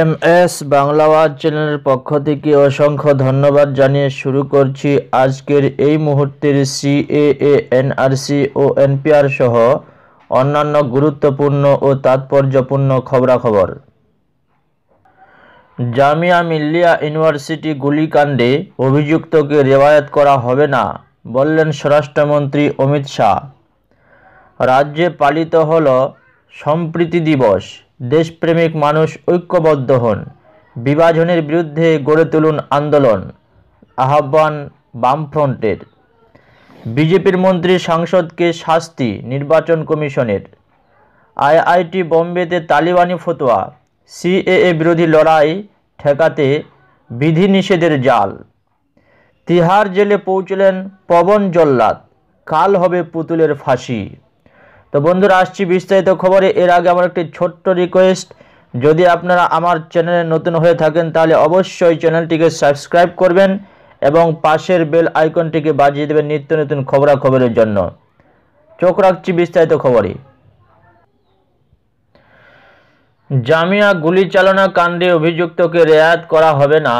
M S Bangla চ্যানেলের পক্ষ থেকে অসংখ্য ধন্যবাদ জানিয়ে শুরু করছি আজকের এই মুহূর্তের সিএএ এনআরসি ও এনপিআর সহ অন্যান্য গুরুত্বপূর্ণ ও তাৎপর্যপূর্ণ খবরাখবর জামিয়া মিল্লিয়া ইউনিভার্সিটি গুলিকাণ্ডে অভিযুক্তকে রেওয়ায়ত করা হবে না বললেন স্বরাষ্ট্রমন্ত্রী অমিত শাহ রাজ্যে পালিত হল সম্প্রীতি দিবস দেশপ্রেমিক মানুষ ঐক্যবদ্ধ হন বিভাজনের বিরুদ্ধে গড়ে তুলুন আন্দোলন আহ্বান বামফ্রন্টের বিজেপির মন্ত্রী সাংসদকে শাস্তি নির্বাচন কমিশনের আইআইটি বম্বেতে তালিবানি ফতোয়া সিএএ বিরোধী লড়াই ঠেকাতে বিধিনিষেধের জাল তিহার জেলে পৌঁছলেন পবন জল্লাদ কাল হবে পুতুলের ফাঁসি তো বন্ধুরা আসছি বিস্তারিত খবরে এর আগে আমার একটি ছোট্ট রিকোয়েস্ট যদি আপনারা আমার চ্যানেলে নতুন হয়ে থাকেন তাহলে অবশ্যই চ্যানেলটিকে সাবস্ক্রাইব করবেন এবং পাশের বেল আইকনটিকে বাজিয়ে দেবেন নিত্য নতুন খবরাখবরের জন্য চোখ রাখছি বিস্তারিত খবরে জামিয়া গুলি চালনা কাণ্ডে অভিযুক্তকে রেয়াত করা হবে না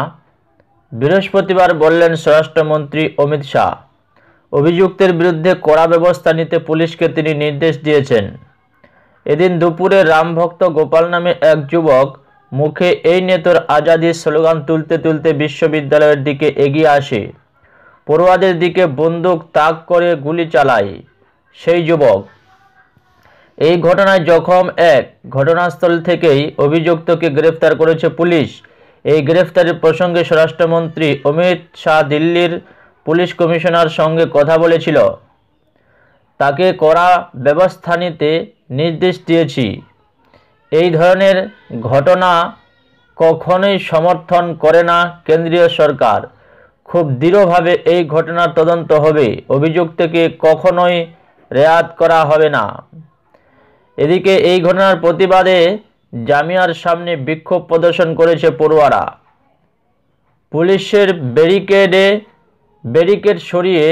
বৃহস্পতিবার বললেন স্বরাষ্ট্রমন্ত্রী অমিত শাহ অভিযুক্তের বিরুদ্ধে কড়া ব্যবস্থা নিতে পুলিশকে তিনি নির্দেশ দিয়েছেন এদিন দুপুরে রামভক্ত গোপাল নামে এক যুবক মুখে এই নেতর আজাদির স্লোগান তুলতে তুলতে বিশ্ববিদ্যালয়ের দিকে এগিয়ে আসে পড়ুয়াদের দিকে বন্দুক তাক করে গুলি চালায় সেই যুবক এই ঘটনায় জখম এক ঘটনাস্থল থেকেই অভিযুক্তকে গ্রেফতার করেছে পুলিশ এই গ্রেফতারের প্রসঙ্গে স্বরাষ্ট্রমন্ত্রী অমিত শাহ দিল্লির পুলিশ কমিশনার সঙ্গে কথা বলেছিল তাকে করা ব্যবস্থা নিতে নির্দেশ দিয়েছি এই ধরনের ঘটনা কখনোই সমর্থন করে না কেন্দ্রীয় সরকার খুব দৃঢ়ভাবে এই ঘটনার তদন্ত হবে অভিযোগ থেকে কখনোই রেয়াত করা হবে না এদিকে এই ঘটনার প্রতিবাদে জামিয়ার সামনে বিক্ষোভ প্রদর্শন করেছে পড়ুয়ারা পুলিশের ব্যারিকেডে ব্যারিকেড সরিয়ে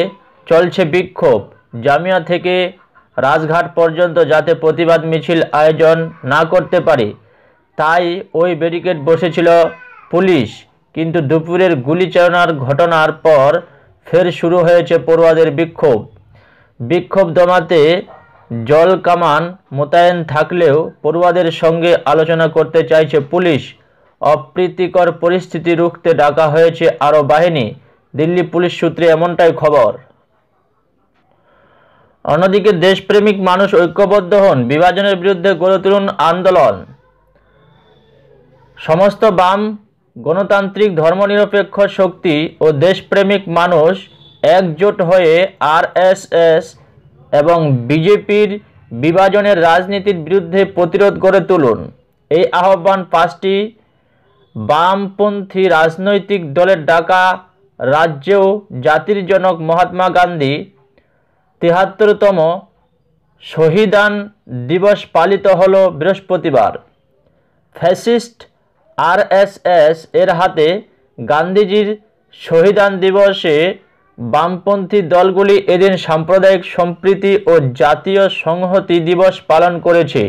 চলছে বিক্ষোভ জামিয়া থেকে রাজঘাট পর্যন্ত যাতে প্রতিবাদ মিছিল আয়োজন না করতে পারে তাই ওই ব্যারিকেড বসেছিল পুলিশ কিন্তু দুপুরের গুলি চালানোর ঘটনার পর ফের শুরু হয়েছে পড়ুয়াদের বিক্ষোভ বিক্ষোভ দমাতে জল কামান মোতায়েন থাকলেও পড়ুয়াদের সঙ্গে আলোচনা করতে চাইছে পুলিশ অপ্রীতিকর পরিস্থিতি রুখতে ডাকা হয়েছে আরও বাহিনী দিল্লি পুলিশ সূত্রে এমনটাই খবর অন্যদিকে দেশপ্রেমিক মানুষ ঐক্যবদ্ধ হন বিভাজনের বিরুদ্ধে গড়ে তুলুন আন্দোলন সমস্ত বাম গণতান্ত্রিক ধর্মনিরপেক্ষ শক্তি ও দেশপ্রেমিক মানুষ একজোট হয়ে আরএসএস এবং বিজেপির বিভাজনের রাজনীতির বিরুদ্ধে প্রতিরোধ গড়ে তুলুন এই আহ্বান পাঁচটি বামপন্থী রাজনৈতিক দলের ডাকা রাজ্যেও জাতির জনক মহাত্মা গান্ধী তেহাত্তরতম শহীদান দিবস পালিত হল বৃহস্পতিবার ফ্যাসিস্ট আরএসএস এর হাতে গান্ধীজির শহীদান দিবসে বামপন্থী দলগুলি এদিন সাম্প্রদায়িক সম্প্রীতি ও জাতীয় সংহতি দিবস পালন করেছে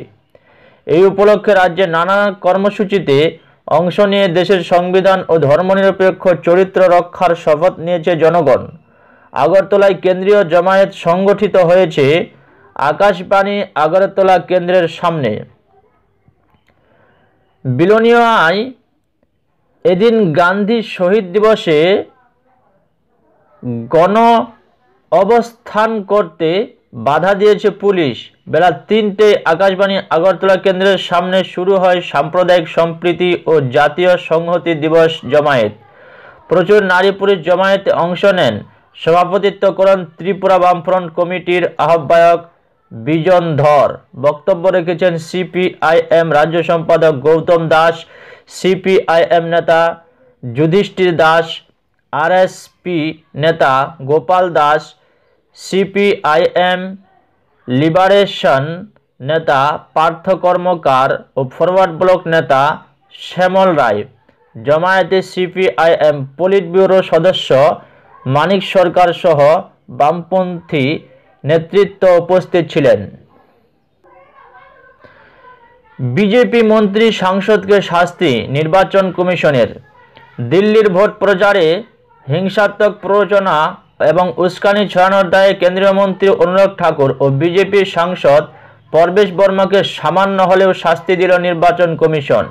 এই উপলক্ষে রাজ্যে নানা কর্মসূচিতে অংশ নিয়ে দেশের সংবিধান ও ধর্মনিরপেক্ষ চরিত্র রক্ষার শপথ নিয়েছে জনগণ আগরতলায় কেন্দ্রীয় জমায়েত সংগঠিত হয়েছে আকাশবাণী আগরতলা কেন্দ্রের সামনে আয় এদিন গান্ধী শহীদ দিবসে গণ অবস্থান করতে বাধা দিয়েছে পুলিশ বেলা তিনটে আকাশবাণী আগরতলা কেন্দ্রের সামনে শুরু হয় সাম্প্রদায়িক সম্প্রীতি ও জাতীয় সংহতি দিবস জমায়েত প্রচুর নারী পুলিশ জমায়েতে অংশ নেন সভাপতিত্ব করেন ত্রিপুরা বামফ্রন্ট কমিটির আহ্বায়ক বিজন ধর বক্তব্য রেখেছেন সিপিআইএম রাজ্য সম্পাদক গৌতম দাস সিপিআইএম নেতা যুধিষ্ঠির দাস আরএসপি নেতা গোপাল দাস সিপিআইএম লিবারেশন নেতা পার্থ কর্মকার ও ফরওয়ার্ড ব্লক নেতা শ্যামল রায় জমায়েতে সিপিআইএম পলিট ব্যুরো সদস্য মানিক সরকার সহ বামপন্থী নেতৃত্ব উপস্থিত ছিলেন বিজেপি মন্ত্রী সাংসদকে শাস্তি নির্বাচন কমিশনের দিল্লির ভোট প্রচারে হিংসাত্মক প্ররোচনা এবং উস্কানি ছড়ানোর দায়ে কেন্দ্রীয় মন্ত্রী অনুরাগ ঠাকুর ও বিজেপির সাংসদ পরবেশ বর্মাকে সামান্য হলেও শাস্তি দিল নির্বাচন কমিশন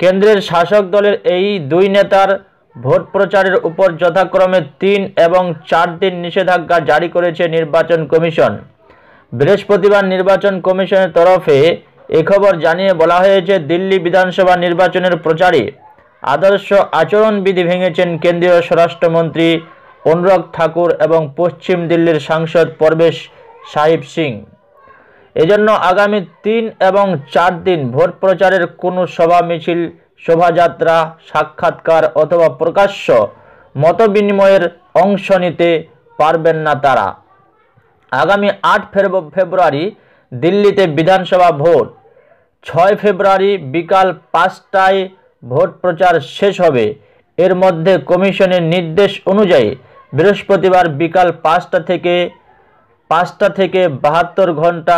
কেন্দ্রের শাসক দলের এই দুই নেতার ভোট প্রচারের উপর যথাক্রমে তিন এবং চার দিন নিষেধাজ্ঞা জারি করেছে নির্বাচন কমিশন বৃহস্পতিবার নির্বাচন কমিশনের তরফে এ খবর জানিয়ে বলা হয়েছে দিল্লি বিধানসভা নির্বাচনের প্রচারে আদর্শ আচরণবিধি ভেঙেছেন কেন্দ্রীয় স্বরাষ্ট্রমন্ত্রী অনুরাগ ঠাকুর এবং পশ্চিম দিল্লির সাংসদ পরবেশ সাহিব সিং এজন্য আগামী তিন এবং চার দিন ভোট প্রচারের কোনো সভা মিছিল শোভাযাত্রা সাক্ষাৎকার অথবা প্রকাশ্য মতবিনিময়ের অংশ নিতে পারবেন না তারা আগামী আট ফেব্রুয়ারি দিল্লিতে বিধানসভা ভোট ছয় ফেব্রুয়ারি বিকাল পাঁচটায় ভোট প্রচার শেষ হবে এর মধ্যে কমিশনের নির্দেশ অনুযায়ী বৃহস্পতিবার বিকাল পাঁচটা থেকে পাঁচটা থেকে বাহাত্তর ঘণ্টা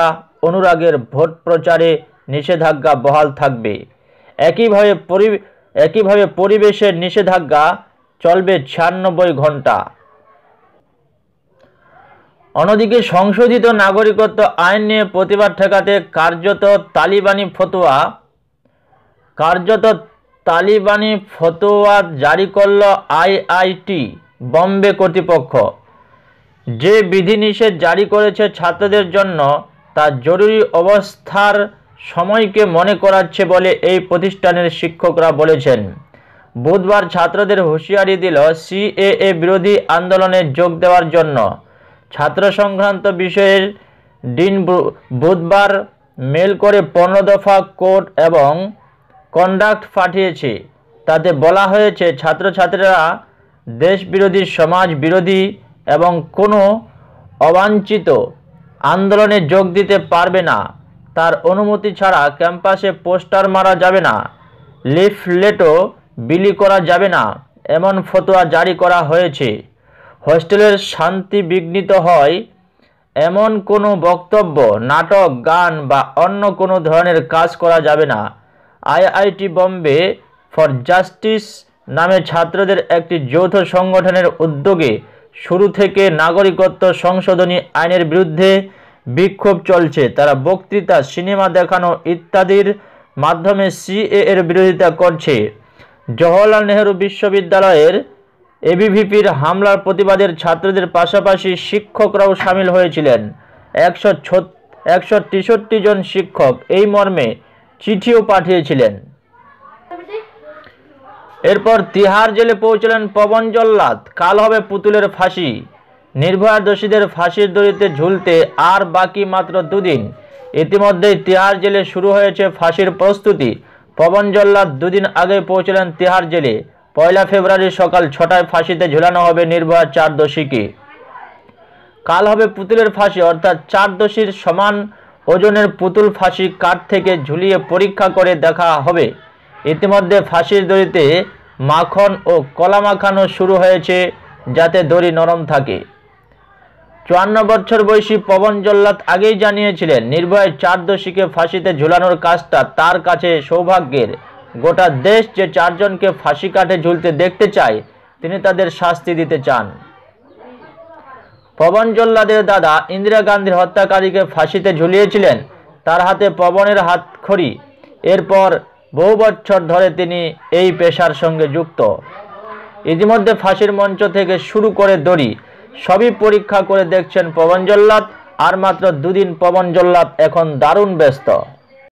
অনুরাগের ভোট প্রচারে নিষেধাজ্ঞা বহাল থাকবে একইভাবে পরি একইভাবে পরিবেশের নিষেধাজ্ঞা চলবে ছিয়ানব্বই ঘণ্টা অন্যদিকে সংশোধিত নাগরিকত্ব আইন নিয়ে প্রতিবাদ ঠেকাতে কার্যত তালিবানি ফতোয়া কার্যত তালিবানি ফতোয়া জারি করল আইআইটি বম্বে কর্তৃপক্ষ যে বিধিনিষেধ জারি করেছে ছাত্রদের জন্য তা জরুরি অবস্থার সময়কে মনে করাচ্ছে বলে এই প্রতিষ্ঠানের শিক্ষকরা বলেছেন বুধবার ছাত্রদের হুঁশিয়ারি দিল সিএএ বিরোধী আন্দোলনে যোগ দেওয়ার জন্য ছাত্র সংক্রান্ত বিষয়ের দিন বুধবার মেল করে পনেরো দফা কোর্ট এবং কন্ডাক্ট পাঠিয়েছে তাতে বলা হয়েছে ছাত্রছাত্রীরা দেশ বিরোধী সমাজ বিরোধী এবং কোনো অবাঞ্ছিত আন্দোলনে যোগ দিতে পারবে না তার অনুমতি ছাড়া ক্যাম্পাসে পোস্টার মারা যাবে না লিফলেটও বিলি করা যাবে না এমন ফতোয়া জারি করা হয়েছে হোস্টেলের শান্তি বিঘ্নিত হয় এমন কোনো বক্তব্য নাটক গান বা অন্য কোনো ধরনের কাজ করা যাবে না আইআইটি বম্বে ফর জাস্টিস নামে ছাত্রদের একটি যৌথ সংগঠনের উদ্যোগে শুরু থেকে নাগরিকত্ব সংশোধনী আইনের বিরুদ্ধে বিক্ষোভ চলছে তারা বক্তৃতা সিনেমা দেখানো ইত্যাদির মাধ্যমে সিএ এর বিরোধিতা করছে জওহরলাল নেহরু বিশ্ববিদ্যালয়ের এবিভিপির হামলার প্রতিবাদের ছাত্রদের পাশাপাশি শিক্ষকরাও সামিল হয়েছিলেন একশো জন শিক্ষক এই মর্মে চিঠিও পাঠিয়েছিলেন এরপর তিহার জেলে পৌঁছলেন পবন জল্লাদ কাল হবে পুতুলের ফাঁসি নির্ভয়া দোষীদের ফাঁসির দড়িতে ঝুলতে আর বাকি মাত্র দুদিন ইতিমধ্যেই তিহার জেলে শুরু হয়েছে ফাঁসির প্রস্তুতি পবন জল্লাদ দুদিন আগে পৌঁছলেন তিহার জেলে পয়লা ফেব্রুয়ারি সকাল ছটায় ফাঁসিতে ঝুলানো হবে নির্ভয়া চার দোষীকে কাল হবে পুতুলের ফাঁসি অর্থাৎ চার দোষীর সমান ওজনের পুতুল ফাঁসি কাঠ থেকে ঝুলিয়ে পরীক্ষা করে দেখা হবে ইতিমধ্যে ফাঁসির দড়িতে মাখন ও কলা মাখানো শুরু হয়েছে যাতে দড়ি নরম থাকে চুয়ান্ন বছর বয়সী পবন জল্লাদ আগেই জানিয়েছিলেন নির্ভয় চার দোষীকে ফাঁসিতে ঝুলানোর কাজটা তার কাছে সৌভাগ্যের গোটা দেশ যে চারজনকে ফাঁসি কাঠে ঝুলতে দেখতে চায় তিনি তাদের শাস্তি দিতে চান পবন জল্লাদের দাদা ইন্দিরা গান্ধীর হত্যাকারীকে ফাঁসিতে ঝুলিয়েছিলেন তার হাতে পবনের হাতখড়ি এরপর বহু বছর ধরে তিনি এই পেশার সঙ্গে যুক্ত ইতিমধ্যে ফাঁসির মঞ্চ থেকে শুরু করে দড়ি সবই পরীক্ষা করে দেখছেন পবন জল্লাদ আর মাত্র দুদিন পবন জল্লাদ এখন দারুণ ব্যস্ত